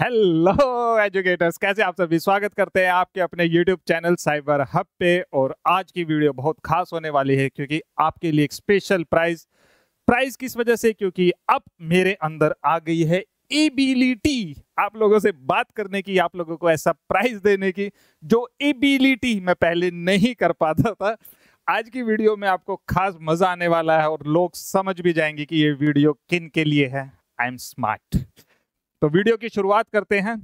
hello educators कैसे आप सभी स्वागत करते हैं आपके अपने यूट्यूब चैनल साइबर हब पे और आज की वीडियो बहुत खास होने वाली है क्योंकि आपके लिए एक स्पेशल प्राइज प्राइज किस वजह से क्योंकि अब मेरे अंदर आ गई है एबिलिटी आप लोगों से बात करने की आप लोगों को ऐसा प्राइज देने की जो एबिलिटी मैं पहले नहीं कर पाता था आज की वीडियो में आपको खास मजा आने वाला है और लोग समझ भी जाएंगे कि ये वीडियो किन के लिए है आई एम स्मार्ट तो वीडियो की शुरुआत करते हैं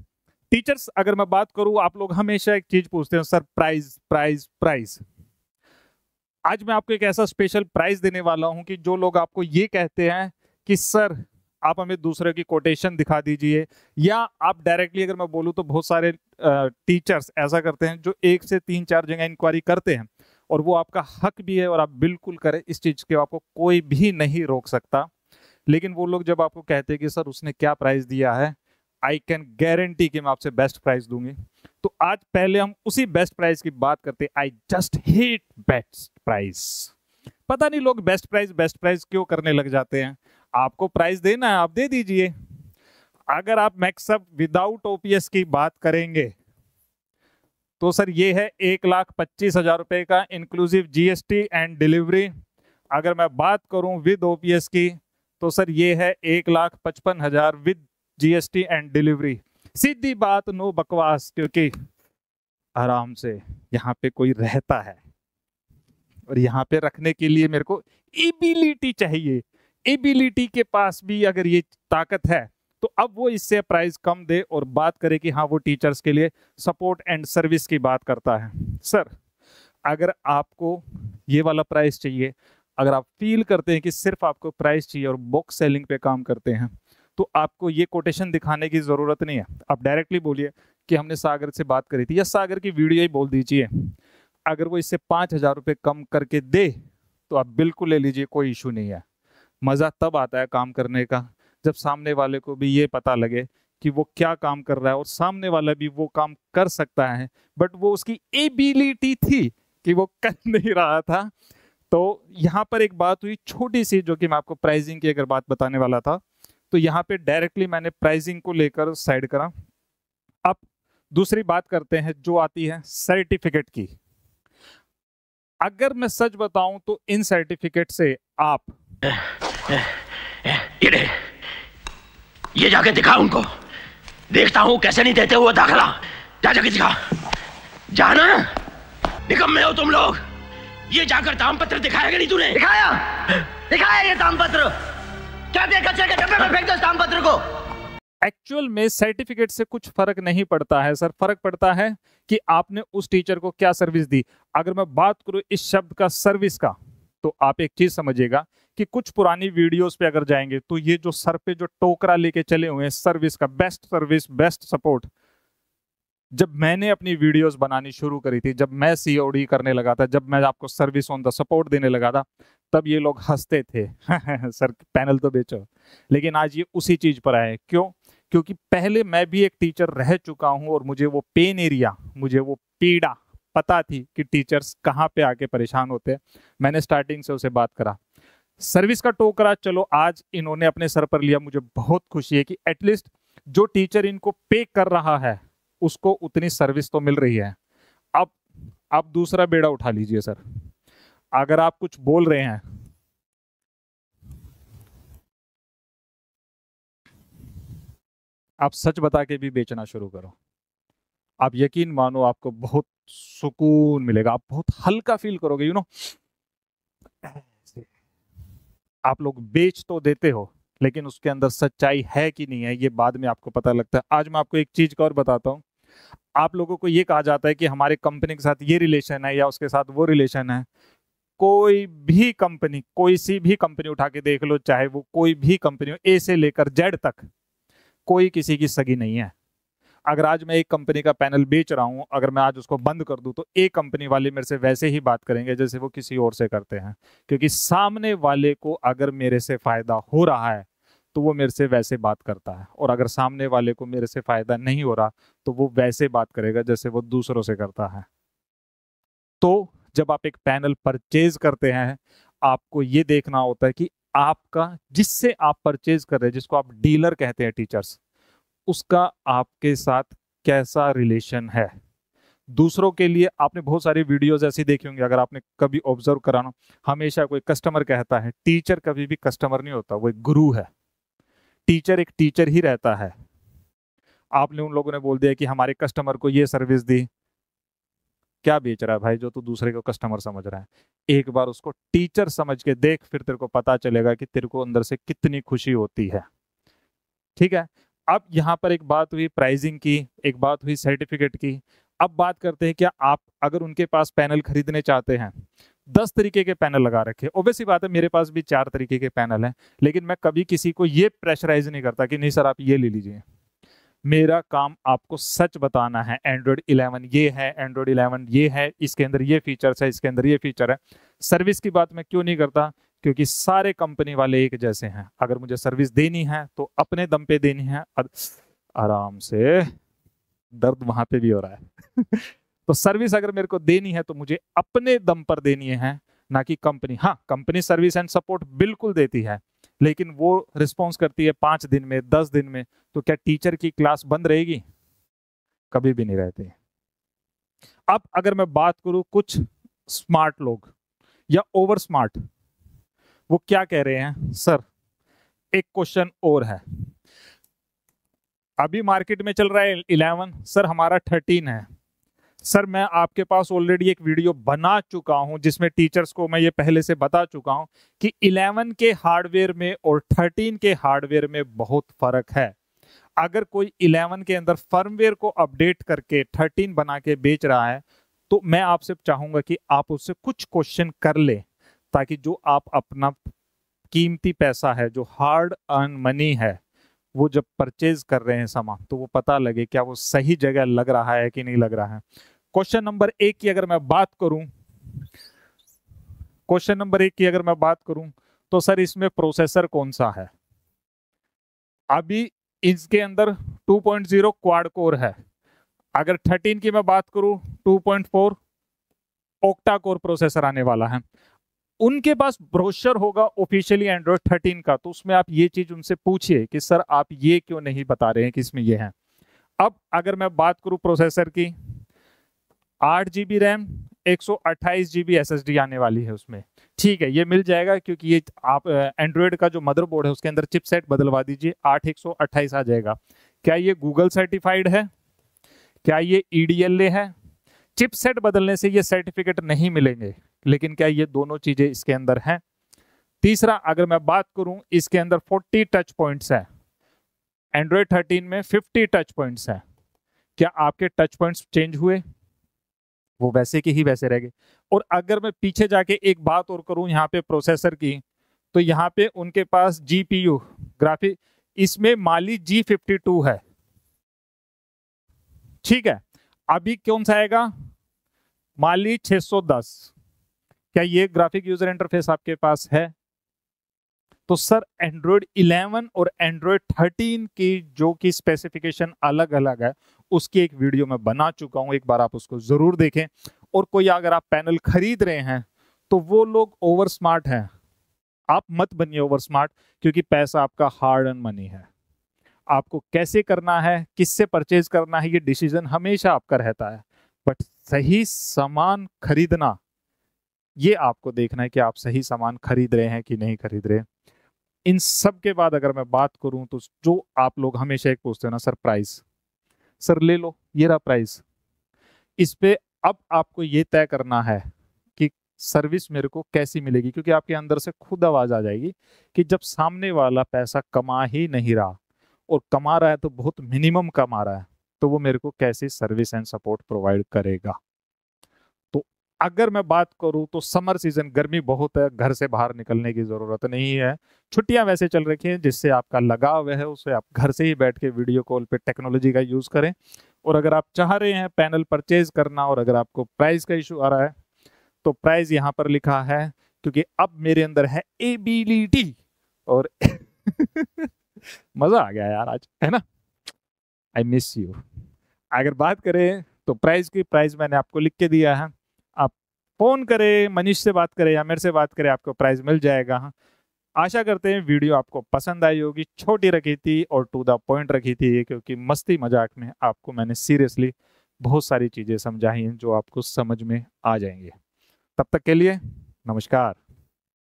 टीचर्स अगर मैं बात करूं आप लोग हमेशा एक चीज पूछते हैं सर प्राइज प्राइज प्राइज आज मैं आपको एक ऐसा स्पेशल प्राइज देने वाला हूं कि जो लोग आपको ये कहते हैं कि सर आप हमें दूसरे की कोटेशन दिखा दीजिए या आप डायरेक्टली अगर मैं बोलूँ तो बहुत सारे टीचर्स ऐसा करते हैं जो एक से तीन चार जगह इंक्वायरी करते हैं और वो आपका हक भी है और आप बिल्कुल करें इस चीज़ के आपको कोई भी नहीं रोक सकता लेकिन वो लोग जब आपको कहते हैं कि सर उसने क्या प्राइस दिया है आई कैन गारंटी कि मैं आपसे बेस्ट प्राइस दूंगी तो आज पहले हम उसी बेस्ट प्राइस की बात करते I just hate best price पता नहीं लोग बेस्ट प्राइस बेस्ट प्राइस क्यों करने लग जाते हैं आपको प्राइस देना है आप दे दीजिए अगर आप मैक्सअप विदाउट ओपीएस की बात करेंगे तो सर ये है एक लाख पच्चीस हजार रुपए का इंक्लूसिव जीएसटी एंड डिलीवरी अगर मैं बात करूं विद ओपीएस की तो सर ये है एक लाख पचपन हजार विद जीएसटी एंड डिलीवरी सीधी बात नो बकवास क्योंकि आराम से यहाँ पे कोई रहता है और यहाँ पे रखने के लिए मेरे को एबिलिटी चाहिए एबिलिटी के पास भी अगर ये ताकत है तो अब वो इससे प्राइस कम दे और बात करे कि हाँ वो टीचर्स के लिए सपोर्ट एंड सर्विस की बात करता है सर अगर आपको ये वाला प्राइस चाहिए अगर आप फील करते हैं कि सिर्फ आपको प्राइस चाहिए और बुक सेलिंग पे काम करते हैं तो आपको ये कोटेशन दिखाने की ज़रूरत नहीं है आप डायरेक्टली बोलिए कि हमने सागर से बात करी थी या सागर की वीडियो ही बोल दीजिए अगर वो इससे पाँच हज़ार रुपये कम करके दे तो आप बिल्कुल ले लीजिए कोई इशू नहीं है मज़ा तब आता है काम करने का जब सामने वाले को भी ये पता लगे कि वो क्या काम कर रहा है और सामने वाला भी वो काम कर सकता है बट वो उसकी एबिलिटी थी कि वो कर नहीं रहा था तो यहाँ पर एक बात हुई छोटी सी जो कि मैं आपको प्राइजिंग की अगर बात बताने वाला था तो यहाँ पे डायरेक्टली मैंने प्राइजिंग को लेकर साइड करा अब दूसरी बात करते हैं जो आती है सर्टिफिकेट की अगर मैं सच बताऊं तो इन सर्टिफिकेट से आप ये, ये जाके दिखा उनको देखता हूं कैसे नहीं देते हुए दाखला जा जाके दिखा जाना निकम्मे हो तुम लोग ये जाकर दामपत्र दिखाया नहीं तूने दिखाया दिखाया ये दामपत्र क्या देखा चेक डब्बे में फेंक दो इस दामपत्र को एक्चुअल में सर्टिफिकेट से कुछ फर्क नहीं पड़ता है सर फर्क पड़ता है कि आपने उस टीचर को क्या सर्विस दी अगर मैं बात करूं इस शब्द का सर्विस का तो आप एक चीज समझिएगा कि कुछ पुरानी वीडियोस पे अगर जाएंगे तो ये जो सर पे जो टोकरा लेके चले हुए हैं सर्विस का बेस्ट सर्विस बेस्ट सपोर्ट जब मैंने अपनी वीडियोस बनानी शुरू करी थी जब मैं सी करने लगा था जब मैं आपको सर्विस ऑन द सपोर्ट देने लगा था तब ये लोग हंसते थे सर पैनल तो बेचो लेकिन आज ये उसी चीज़ पर आए क्यों क्योंकि पहले मैं भी एक टीचर रह चुका हूँ और मुझे वो पेन एरिया मुझे वो पीड़ा पता थी कि टीचर्स कहाँ पे आके परेशान होते हैं मैंने स्टार्टिंग से उसे बात करा सर्विस का टोकरा चलो आज इन्होंने अपने सर पर लिया मुझे बहुत खुशी है कि एटलीस्ट जो टीचर इनको पे कर रहा है उसको उतनी सर्विस तो मिल रही है अब आप दूसरा बेड़ा उठा लीजिए सर अगर आप कुछ बोल रहे हैं आप सच बता के भी बेचना शुरू करो आप यकीन मानो आपको बहुत सुकून मिलेगा आप बहुत हल्का फील करोगे यू नो आप लोग बेच तो देते हो लेकिन उसके अंदर सच्चाई है कि नहीं है ये बाद में आपको पता लगता है आज मैं आपको एक चीज का और बताता हूं आप लोगों को ये कहा जाता है कि हमारे कंपनी के साथ ये रिलेशन है या उसके साथ वो रिलेशन है कोई भी कंपनी कोई सी भी कंपनी उठा के देख लो चाहे वो कोई भी कंपनी हो ए से लेकर जेड तक कोई किसी की सगी नहीं है अगर आज मैं एक कंपनी का पैनल बेच रहा हूँ अगर मैं आज उसको बंद कर दूँ तो एक कंपनी वाले मेरे से वैसे ही बात करेंगे जैसे वो किसी और से करते हैं क्योंकि सामने वाले को अगर मेरे से फायदा हो रहा है तो वो मेरे से वैसे बात करता है और अगर सामने वाले को मेरे से फ़ायदा नहीं हो रहा तो वो वैसे बात करेगा जैसे वो दूसरों से करता है तो जब आप एक पैनल परचेज करते हैं आपको ये देखना होता है कि आपका जिससे आप परचेज कर रहे हैं जिसको आप डीलर कहते हैं टीचर्स उसका आपके साथ कैसा रिलेशन है दूसरों के लिए आपने बहुत सारी वीडियोस ऐसी देखी होंगी अगर आपने कभी ऑब्जर्व कराना हमेशा कोई कस्टमर कहता है टीचर कभी भी कस्टमर नहीं होता वो एक गुरु है टीचर एक टीचर ही रहता है आपने उन लोगों ने बोल दिया कि हमारे कस्टमर को ये सर्विस दी क्या बेच रहा है भाई जो तू तो दूसरे को कस्टमर समझ रहा है एक बार उसको टीचर समझ के देख फिर तेरे को पता चलेगा कि तेरे को अंदर से कितनी खुशी होती है ठीक है अब यहाँ पर एक बात हुई प्राइजिंग की एक बात हुई सर्टिफिकेट की अब बात करते हैं क्या आप अगर उनके पास पैनल खरीदने चाहते हैं दस तरीके के पैनल लगा रखे ओबियसली बात है मेरे पास भी चार तरीके के पैनल हैं लेकिन मैं कभी किसी को ये प्रेशराइज नहीं करता कि नहीं सर आप ये ले लीजिए मेरा काम आपको सच बताना है एंड्रॉयड 11 ये है एंड्रॉयड 11 ये है इसके अंदर ये फीचर्स है इसके अंदर ये फीचर है सर्विस की बात मैं क्यों नहीं करता क्योंकि सारे कंपनी वाले एक जैसे हैं अगर मुझे सर्विस देनी है तो अपने दम पे देनी है आराम से दर्द वहां पे भी हो रहा है तो सर्विस अगर मेरे को देनी है तो मुझे अपने दम पर देनी है ना कि कंपनी हाँ कंपनी सर्विस एंड सपोर्ट बिल्कुल देती है लेकिन वो रिस्पॉन्स करती है पांच दिन में दस दिन में तो क्या टीचर की क्लास बंद रहेगी कभी भी नहीं रहती अब अगर मैं बात करूं कुछ स्मार्ट लोग या ओवर स्मार्ट वो क्या कह रहे हैं सर एक क्वेश्चन और है अभी मार्केट में चल रहा है इलेवन सर हमारा थर्टीन है सर मैं आपके पास ऑलरेडी एक वीडियो बना चुका हूं जिसमें टीचर्स को मैं ये पहले से बता चुका हूं कि 11 के हार्डवेयर में और 13 के हार्डवेयर में बहुत फर्क है अगर कोई 11 के अंदर फर्मवेयर को अपडेट करके 13 बना के बेच रहा है तो मैं आपसे चाहूंगा कि आप उससे कुछ क्वेश्चन कर ले ताकि जो आप अपना कीमती पैसा है जो हार्ड अर्न मनी है वो जब परचेज कर रहे हैं सामान तो वो पता लगे क्या वो सही जगह लग रहा है कि नहीं लग रहा है क्वेश्चन नंबर एक की अगर मैं बात करूं क्वेश्चन नंबर एक की अगर मैं बात करूं तो सर इसमें प्रोसेसर कौन सा है अभी इसके अंदर 2.0 क्वाड कोर है अगर 13 की मैं बात करूं 2.4 ओक्टा कोर प्रोसेसर आने वाला है उनके पास ब्रोशर होगा ऑफिशियली एंड्रॉयड थर्टीन का तो उसमें आप ये चीज उनसे पूछिए कि सर आप ये क्यों नहीं बता रहे हैं कि इसमें ये है अब अगर मैं बात करूं प्रोसेसर की आठ जी बी रैम एक सौ अट्ठाईस G B S S D आने वाली है उसमें ठीक है ये मिल जाएगा क्योंकि ये आप एंड्रॉयड का जो मदरबोर्ड है उसके अंदर चिपसेट बदलवा दीजिए आठ एक सौ अट्ठाईस आ जाएगा क्या ये गूगल सर्टिफाइड है क्या ये ई डी एल ए है चिपसेट बदलने से ये सर्टिफिकेट नहीं मिलेंगे लेकिन क्या ये दोनों चीजें इसके अंदर हैं तीसरा अगर मैं बात करूं इसके अंदर 40 टच पॉइंट्स है एंड्रॉयड 13 में 50 टच पॉइंट्स है क्या आपके टच पॉइंट्स चेंज हुए वो वैसे के ही वैसे रह गए और अगर मैं पीछे जाके एक बात और करूं यहाँ पे प्रोसेसर की तो यहाँ पे उनके पास जी पी यू ग्राफिक इसमें माली जी फिफ्टी टू है ठीक है अभी कौन सा आएगा माली दस क्या ये ग्राफिक यूजर इंटरफेस आपके पास है तो सर एंड्रॉयड 11 और एंड्रॉयड 13 की जो कि स्पेसिफिकेशन अलग अलग है उसकी एक वीडियो मैं बना चुका हूँ एक बार आप उसको ज़रूर देखें और कोई अगर आप पैनल खरीद रहे हैं तो वो लोग ओवर स्मार्ट हैं आप मत बनिए ओवर स्मार्ट क्योंकि पैसा आपका हार्ड एंड मनी है आपको कैसे करना है किससे परचेज करना है ये डिसीजन हमेशा आपका रहता है बट सही सामान खरीदना ये आपको देखना है कि आप सही सामान खरीद रहे हैं कि नहीं खरीद रहे इन सब के बाद अगर मैं बात करूं तो जो आप लोग हमेशा एक पूछते हो ना सर प्राइस सर ले लो ये रहा प्राइस इस पर अब आपको ये तय करना है कि सर्विस मेरे को कैसी मिलेगी क्योंकि आपके अंदर से खुद आवाज़ आ जाएगी कि जब सामने वाला पैसा कमा ही नहीं रहा और कमा रहा है तो बहुत मिनिमम कमा रहा है तो वो मेरे को कैसी सर्विस एंड सपोर्ट प्रोवाइड करेगा अगर मैं बात करूं तो समर सीजन गर्मी बहुत है घर से बाहर निकलने की ज़रूरत नहीं है छुट्टियां वैसे चल रखी हैं जिससे आपका लगाव है उसे आप घर से ही बैठ के वीडियो कॉल पे टेक्नोलॉजी का यूज़ करें और अगर आप चाह रहे हैं पैनल परचेज करना और अगर आपको प्राइस का इशू आ रहा है तो प्राइस यहाँ पर लिखा है क्योंकि अब मेरे अंदर है एबिलिटी और मज़ा आ गया यार आज है ना आई मिस यू अगर बात करें तो प्राइस की प्राइस मैंने आपको लिख के दिया है फ़ोन करे मनीष से बात करे या मेरे से बात करे आपको प्राइज़ मिल जाएगा आशा करते हैं वीडियो आपको पसंद आई होगी छोटी रखी थी और टू द पॉइंट रखी थी क्योंकि मस्ती मजाक में आपको मैंने सीरियसली बहुत सारी चीज़ें समझाई हैं जो आपको समझ में आ जाएंगे तब तक के लिए नमस्कार